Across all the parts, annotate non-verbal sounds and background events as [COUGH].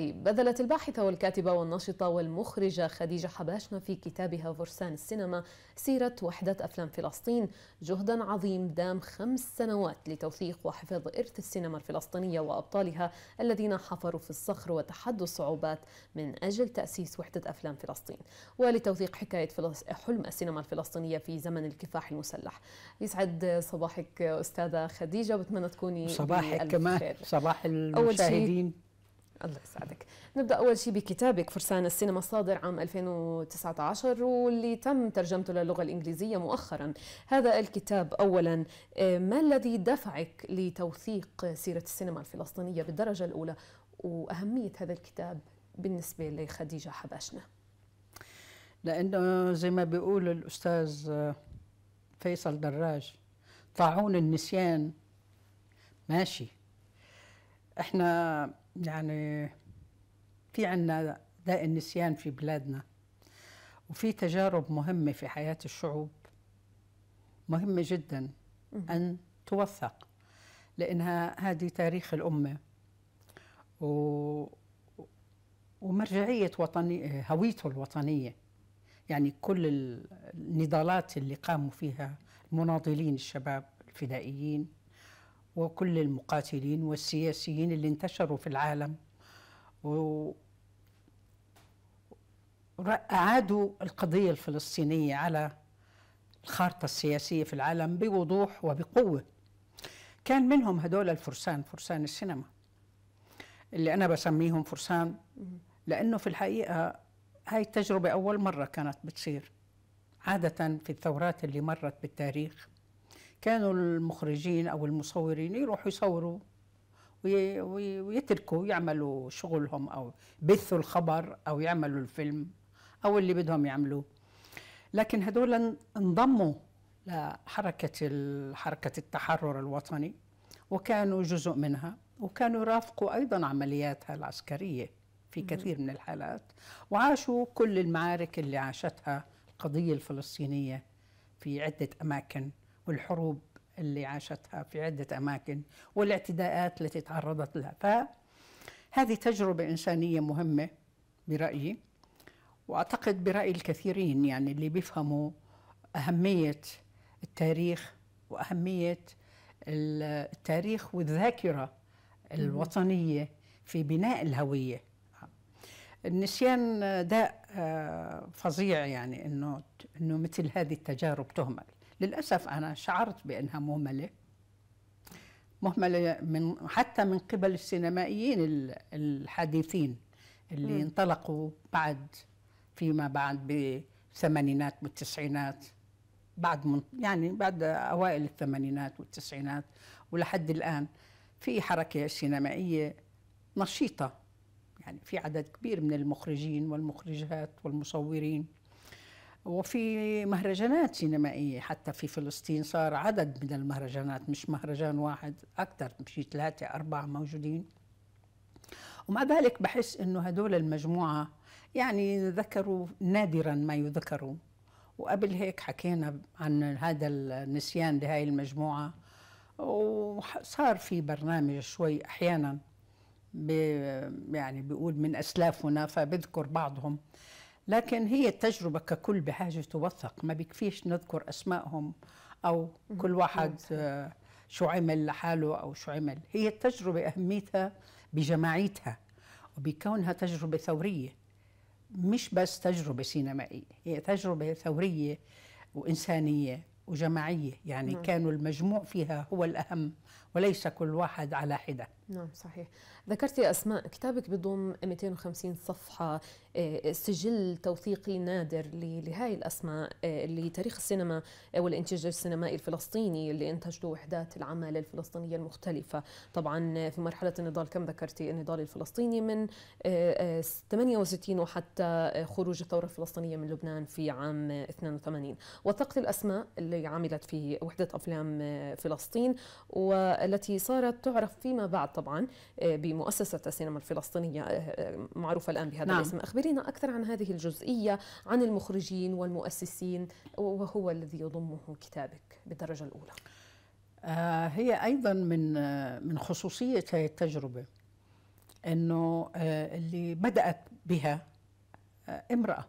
بذلت الباحثة والكاتبة والناشطة والمخرجة خديجة حباشنا في كتابها فرسان السينما سيرة وحدة أفلام فلسطين جهدا عظيم دام خمس سنوات لتوثيق وحفظ إرث السينما الفلسطينية وأبطالها الذين حفروا في الصخر وتحدوا الصعوبات من أجل تأسيس وحدة أفلام فلسطين ولتوثيق حكاية فلس... حلم السينما الفلسطينية في زمن الكفاح المسلح يسعد صباحك أستاذة خديجة بتمنى تكوني صباحك كمان صباح المشاهدين الله يسعدك نبدا اول شيء بكتابك فرسان السينما الصادر عام 2019 واللي تم ترجمته للغه الانجليزيه مؤخرا هذا الكتاب اولا آه، ما الذي دفعك لتوثيق سيره السينما الفلسطينيه بالدرجه الاولى واهميه هذا الكتاب بالنسبه لخديجه حباشنا لانه آه، زي ما بيقول الاستاذ آه، فيصل دراج طاعون النسيان ماشي احنا يعني في عنا داء النسيان في بلادنا وفي تجارب مهمة في حياة الشعوب مهمة جدا أن توثق لأنها هذه تاريخ الأمة و ومرجعية وطني هويته الوطنية يعني كل النضالات اللي قاموا فيها المناضلين الشباب الفدائيين وكل المقاتلين والسياسيين اللي انتشروا في العالم و أعادوا القضية الفلسطينية على الخارطة السياسية في العالم بوضوح وبقوة كان منهم هدول الفرسان فرسان السينما اللي أنا بسميهم فرسان لأنه في الحقيقة هاي التجربة أول مرة كانت بتصير عادة في الثورات اللي مرت بالتاريخ كانوا المخرجين او المصورين يروحوا يصوروا ويتركوا يعملوا شغلهم او بثوا الخبر او يعملوا الفيلم او اللي بدهم يعملوه لكن هدول انضموا لحركه حركه التحرر الوطني وكانوا جزء منها وكانوا يرافقوا ايضا عملياتها العسكريه في كثير من الحالات وعاشوا كل المعارك اللي عاشتها القضيه الفلسطينيه في عده اماكن والحروب اللي عاشتها في عدة أماكن والاعتداءات التي تعرضت لها فهذه تجربة إنسانية مهمة برأيي وأعتقد برأي الكثيرين يعني اللي بيفهموا أهمية التاريخ وأهمية التاريخ والذاكرة الوطنية في بناء الهوية النسيان داء آه، فظيع يعني انه انه مثل هذه التجارب تهمل للأسف أنا شعرت بأنها مهملة مهملة من حتى من قبل السينمائيين الحديثين اللي م. انطلقوا بعد فيما بعد بالثمانينات والتسعينات بعد من يعني بعد اوائل الثمانينات والتسعينات ولحد الان في حركه سينمائيه نشيطه يعني في عدد كبير من المخرجين والمخرجات والمصورين وفي مهرجانات سينمائية حتى في فلسطين صار عدد من المهرجانات مش مهرجان واحد أكثر مشي ثلاثة أربعة موجودين ومع ذلك بحس إنه هدول المجموعة يعني ذكروا نادرا ما يذكروا وقبل هيك حكينا عن هذا النسيان لهاي المجموعة وصار في برنامج شوي أحيانا بي يعني بيقول من أسلافنا فبذكر بعضهم لكن هي التجربة ككل بحاجة توثق ما بيكفيش نذكر أسمائهم أو كل واحد آه، شو عمل لحاله أو شو عمل هي التجربة أهميتها بجماعيتها وبكونها تجربة ثورية مش بس تجربة سينمائية هي تجربة ثورية وإنسانية وجماعية يعني نعم. كانوا المجموع فيها هو الأهم وليس كل واحد على حدة نعم صحيح ذكرتي أسماء كتابك بضم 250 صفحة آه، سجل توثيقي نادر لهاي الأسماء آه، لتاريخ السينما والإنتاج السينمائي الفلسطيني اللي انتجته له وحدات العمل الفلسطينية المختلفة طبعا آه، في مرحلة النضال كم ذكرتي النضال الفلسطيني من 68 وحتى خروج الثورة الفلسطينية من لبنان في عام 82 وثقت الأسماء اللي اللي عملت في وحدة أفلام آه، فلسطين والتي صارت تعرف فيما بعد طبعا آه، بمؤسسة السينما الفلسطينية آه، معروفة الآن بهذا نعم. الاسم أخبرينا أكثر عن هذه الجزئية عن المخرجين والمؤسسين وهو الذي يضمه كتابك بالدرجة الأولى هي أيضا من من خصوصية هذه التجربة أنه اللي بدأت بها امرأة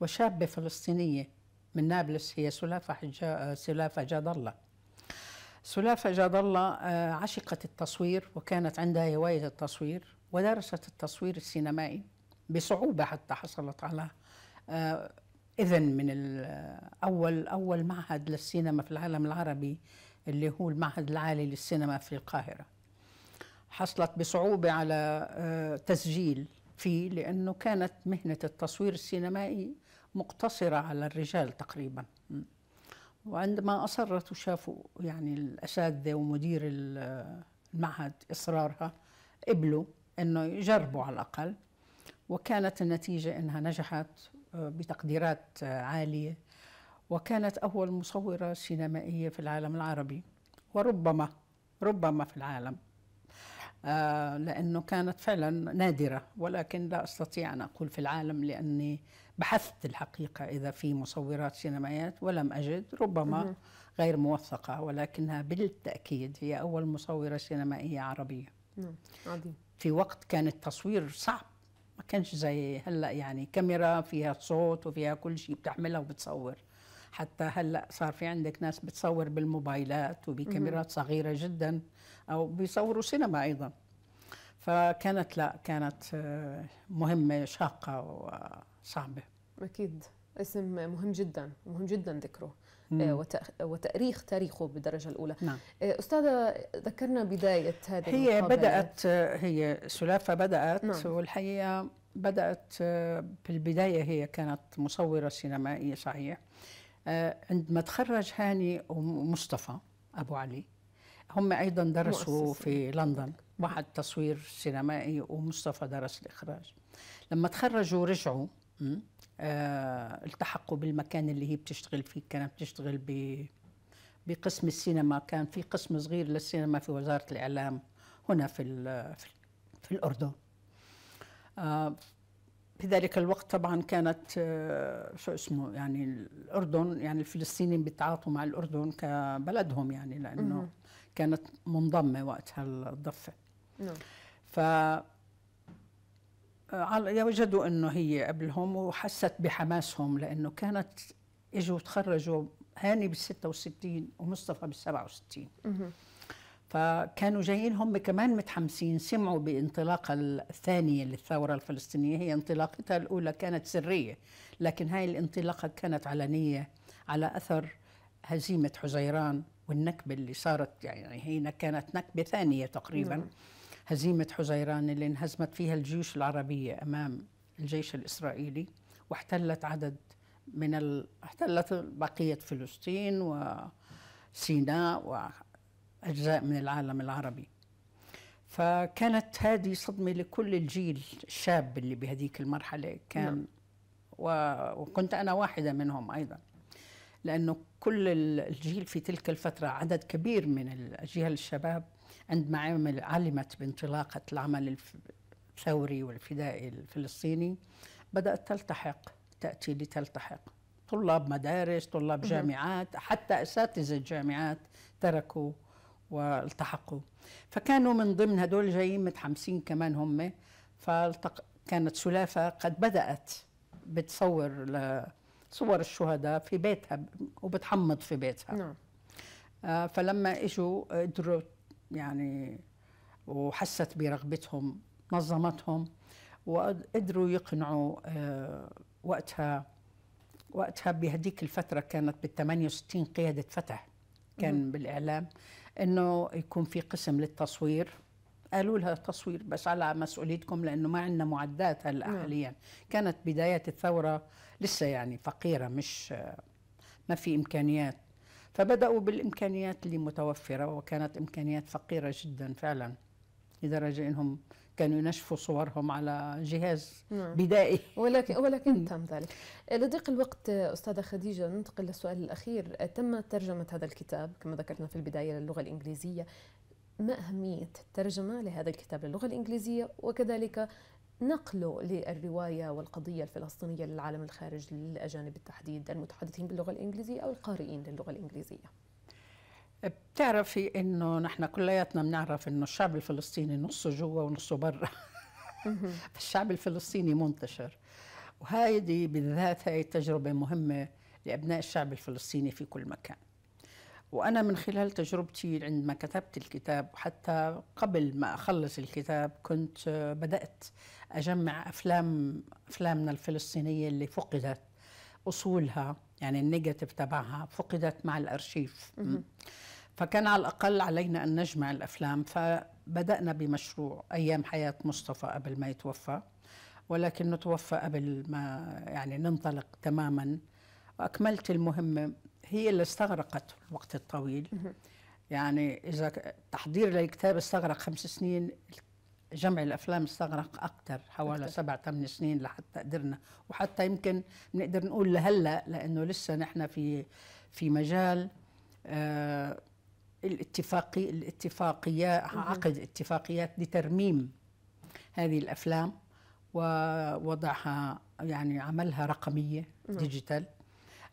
وشابة فلسطينية من نابلس هي سلافة, حج... سلافة جاد الله سلافة جاد الله آه، عشقت التصوير وكانت عندها هواية التصوير ودرست التصوير السينمائي بصعوبة حتى حصلت على آه، إذن من آه، أول أول معهد للسينما في العالم العربي اللي هو المعهد العالي للسينما في القاهرة حصلت بصعوبة على تسجيل فيه لأنه كانت مهنة التصوير السينمائي مقتصرة على الرجال تقريبا وعندما أصرت وشافوا يعني الأساتذة ومدير المعهد إصرارها قبلوا أنه يجربوا على الأقل وكانت النتيجة أنها نجحت آه، بتقديرات آه، عالية وكانت أول مصورة سينمائية في العالم العربي وربما ربما في العالم آه، لأنه كانت فعلا نادرة ولكن لا أستطيع أن أقول في العالم لأني بحثت الحقيقة إذا في مصورات سينمائيات ولم أجد ربما غير موثقة ولكنها بالتأكيد هي أول مصورة سينمائية عربية نعم، عظيم في وقت كان التصوير صعب ما كانش زي هلا يعني كاميرا فيها صوت وفيها كل شيء بتحملها وبتصور حتى هلا صار في عندك ناس بتصور بالموبايلات وبكاميرات صغيره جدا او بيصوروا سينما ايضا فكانت لا كانت آه، مهمه شاقه وصعبه اكيد اسم مهم جدا مهم جدا ذكره آه، وتأريخ تاريخه بالدرجة الأولى نعم. آه، أستاذة ذكرنا بداية هذه هي المقابلة. بدأت هي سلافة بدأت نعم. والحقيقة بدأت بالبدايه هي كانت مصورة سينمائية صحيح آه، عندما تخرج هاني ومصطفى ابو علي هم ايضا درسوا مؤسسي. في لندن واحد تصوير سينمائي ومصطفى درس الاخراج لما تخرجوا رجعوا آه التحقوا بالمكان اللي هي بتشتغل فيه كانت بتشتغل ب بقسم السينما كان في قسم صغير للسينما في وزاره الاعلام هنا في في, في الاردن آه في ذلك الوقت طبعا كانت آه، شو اسمه يعني الاردن يعني الفلسطينيين بيتعاطوا مع الاردن كبلدهم يعني لانه مم. كانت منضمه وقتها الضفه نعم ف آه، وجدوا انه هي قبلهم وحست بحماسهم لانه كانت اجوا تخرجوا هاني بال 66 ومصطفى بال 67 فكانوا جايين هم كمان متحمسين سمعوا بانطلاقة الثانية للثورة الفلسطينية هي انطلاقتها الأولى كانت سرية لكن هاي الانطلاقة كانت علنية على أثر هزيمة حزيران والنكبة اللي صارت يعني هي كانت نكبة ثانية تقريبا نعم. هزيمة حزيران اللي انهزمت فيها الجيوش العربية أمام الجيش الإسرائيلي واحتلت عدد من ال... احتلت بقية فلسطين وسيناء أجزاء من العالم العربي فكانت هذه صدمة لكل الجيل الشاب اللي بهذيك المرحلة كان نعم. و... وكنت أنا واحدة منهم أيضا لأنه كل الجيل في تلك الفترة عدد كبير من الأجيال الشباب عندما علمت بانطلاقة العمل الثوري والفدائي الفلسطيني بدأت تلتحق تأتي لتلتحق طلاب مدارس طلاب جامعات حتى أساتذة الجامعات تركوا والتحقوا فكانوا من ضمن هدول جايين متحمسين كمان هم فالتق... كانت سلافة قد بدأت بتصور ل... صور الشهداء في بيتها وبتحمض في بيتها نعم. آه فلما اجوا قدروا يعني وحست برغبتهم نظمتهم وقدروا يقنعوا آه وقتها وقتها بهديك الفترة كانت بال 68 قيادة فتح كان بالاعلام انه يكون في قسم للتصوير قالوا لها تصوير بس على مسؤوليتكم لانه ما عندنا معدات هلا نعم. حاليا كانت بدايه الثوره لسه يعني فقيره مش ما في امكانيات فبداوا بالامكانيات اللي متوفره وكانت امكانيات فقيره جدا فعلا لدرجه انهم كانوا ينشفوا صورهم على جهاز نعم. بدائي ولكن ولكن [LAUGHS] تم ذلك لضيق الوقت استاذه خديجه ننتقل للسؤال الاخير تم ترجمه هذا الكتاب كما ذكرنا في البدايه للغه الانجليزيه ما اهميه الترجمه لهذا الكتاب للغه الانجليزيه وكذلك نقله للرواية والقضية الفلسطينية للعالم الخارج للأجانب بالتحديد المتحدثين باللغة الإنجليزية أو القارئين للغة الإنجليزية بتعرفي انه نحن كلياتنا بنعرف انه الشعب الفلسطيني نصه جوا ونصه برا [LAUGHS] الشعب الفلسطيني منتشر وهيدي بالذات هي التجربه مهمه لابناء الشعب الفلسطيني في كل مكان وانا من خلال تجربتي عندما كتبت الكتاب وحتى قبل ما اخلص الكتاب كنت آه، بدات اجمع افلام افلامنا الفلسطينيه اللي فقدت اصولها يعني النيجاتيف تبعها فقدت مع الارشيف فكان على الأقل علينا أن نجمع الأفلام فبدأنا بمشروع أيام حياة مصطفى قبل ما يتوفى ولكنه توفى قبل ما يعني ننطلق تماما وأكملت المهمة هي اللي استغرقت الوقت الطويل يعني إذا تحضير للكتاب استغرق خمس سنين جمع الافلام استغرق اكثر حوالي سبع ثمان سنين لحتى قدرنا وحتى يمكن بنقدر نقول لهلا لانه لسه نحن في في مجال آه الاتفاقي الاتفاقية عقد اتفاقيات لترميم هذه الأفلام ووضعها يعني عملها رقمية نعم. ديجيتال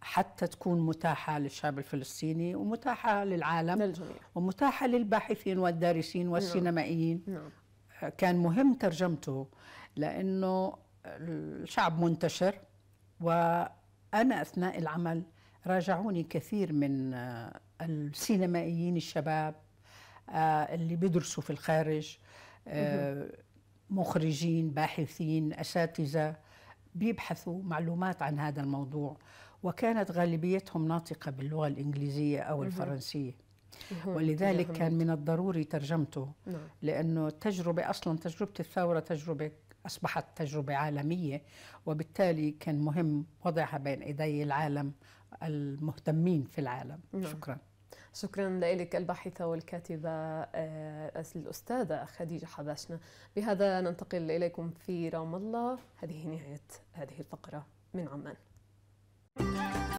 حتى تكون متاحة للشعب الفلسطيني ومتاحة للعالم للجميع. ومتاحة للباحثين والدارسين نعم. والسينمائيين نعم. كان مهم ترجمته لأنه الشعب منتشر وأنا أثناء العمل راجعوني كثير من آه، السينمائيين الشباب آه، اللي بيدرسوا في الخارج آه، مخرجين باحثين اساتذه بيبحثوا معلومات عن هذا الموضوع وكانت غالبيتهم ناطقه باللغه الانجليزيه او الفرنسيه ولذلك كان من الضروري ترجمته نعم. لأنه التجربة أصلا تجربة الثورة تجربة أصبحت تجربة عالمية وبالتالي كان مهم وضعها بين إيدي العالم المهتمين في العالم نعم. شكرا شكرا لك الباحثة والكاتبة آه، الأستاذة خديجة حباشنا بهذا ننتقل إليكم في رام الله هذه نهاية هذه الفقرة من عمان